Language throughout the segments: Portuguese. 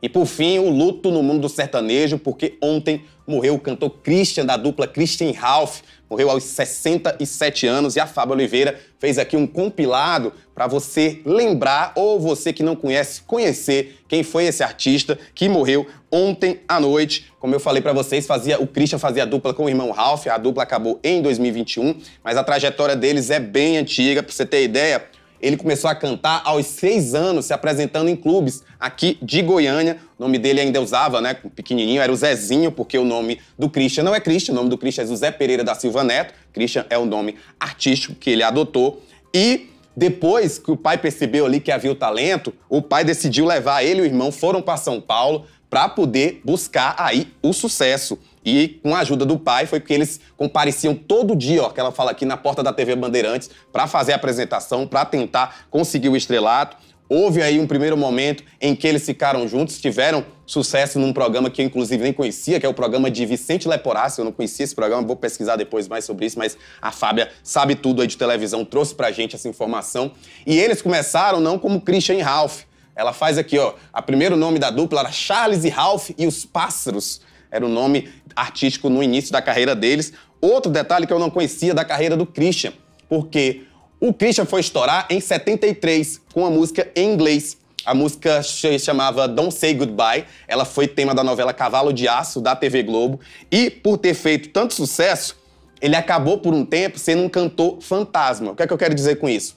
E por fim, o luto no mundo do sertanejo, porque ontem morreu o cantor Christian, da dupla Christian Ralph, morreu aos 67 anos, e a Fábio Oliveira fez aqui um compilado para você lembrar, ou você que não conhece, conhecer quem foi esse artista que morreu ontem à noite. Como eu falei para vocês, fazia o Christian fazia dupla com o irmão Ralph, a dupla acabou em 2021, mas a trajetória deles é bem antiga, para você ter ideia. Ele começou a cantar aos seis anos, se apresentando em clubes aqui de Goiânia. O nome dele ainda usava, né? Pequenininho, era o Zezinho, porque o nome do Christian não é Christian, o nome do Christian é José Pereira da Silva Neto. Christian é o nome artístico que ele adotou. E depois que o pai percebeu ali que havia o talento, o pai decidiu levar ele e o irmão, foram para São Paulo, para poder buscar aí o sucesso. E com a ajuda do pai foi que eles compareciam todo dia, ó, que ela fala aqui na porta da TV Bandeirantes, para fazer a apresentação, para tentar conseguir o estrelato. Houve aí um primeiro momento em que eles ficaram juntos, tiveram sucesso num programa que eu inclusive nem conhecia, que é o programa de Vicente Leporácio. Eu não conhecia esse programa, vou pesquisar depois mais sobre isso, mas a Fábia sabe tudo aí de televisão, trouxe pra gente essa informação. E eles começaram não como Christian e Ralph, ela faz aqui, ó. A primeiro nome da dupla era Charles e Ralph e os Pássaros. Era o nome artístico no início da carreira deles. Outro detalhe que eu não conhecia da carreira do Christian, porque o Christian foi estourar em 73 com a música em inglês. A música se chamava Don't Say Goodbye. Ela foi tema da novela Cavalo de Aço da TV Globo. E por ter feito tanto sucesso, ele acabou por um tempo sendo um cantor fantasma. O que é que eu quero dizer com isso?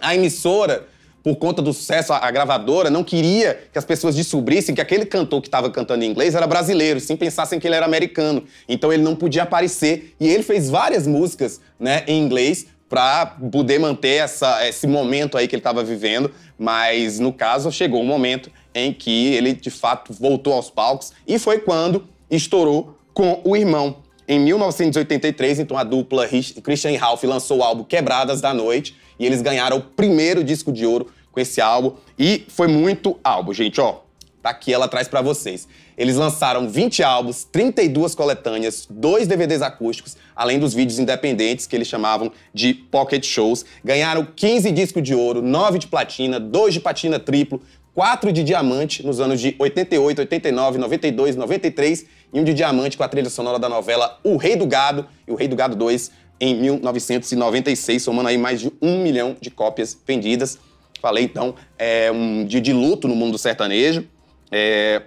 A emissora por conta do sucesso, a gravadora não queria que as pessoas descobrissem que aquele cantor que estava cantando em inglês era brasileiro, sem pensassem que ele era americano. Então ele não podia aparecer. E ele fez várias músicas né, em inglês para poder manter essa, esse momento aí que ele estava vivendo. Mas no caso, chegou um momento em que ele de fato voltou aos palcos e foi quando estourou com o irmão. Em 1983, então a dupla Christian e Ralph lançou o álbum Quebradas da Noite e eles ganharam o primeiro disco de ouro com esse álbum. E foi muito álbum, gente, ó. Tá aqui ela traz para vocês. Eles lançaram 20 álbuns, 32 coletâneas, dois DVDs acústicos, além dos vídeos independentes que eles chamavam de pocket shows. Ganharam 15 discos de ouro, 9 de platina, 2 de platina triplo, 4 de diamante nos anos de 88, 89, 92, 93 e um de diamante com a trilha sonora da novela O Rei do Gado e O Rei do Gado 2 em 1996, somando aí mais de um milhão de cópias vendidas falei, então, é um dia de luto no mundo do sertanejo. É,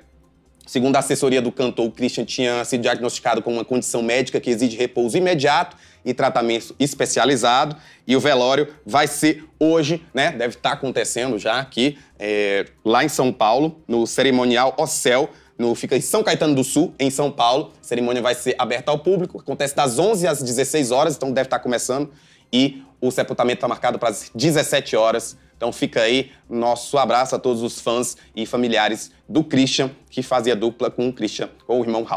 segundo a assessoria do cantor, o Christian tinha sido diagnosticado com uma condição médica que exige repouso imediato e tratamento especializado. E o velório vai ser hoje, né? Deve estar tá acontecendo já aqui, é, lá em São Paulo, no cerimonial Ocel. No, fica em São Caetano do Sul, em São Paulo. A cerimônia vai ser aberta ao público. Acontece das 11 às 16 horas, então deve estar tá começando. E o sepultamento está marcado para as 17 horas então fica aí nosso abraço a todos os fãs e familiares do Christian, que fazia dupla com o Christian ou o irmão Ralph.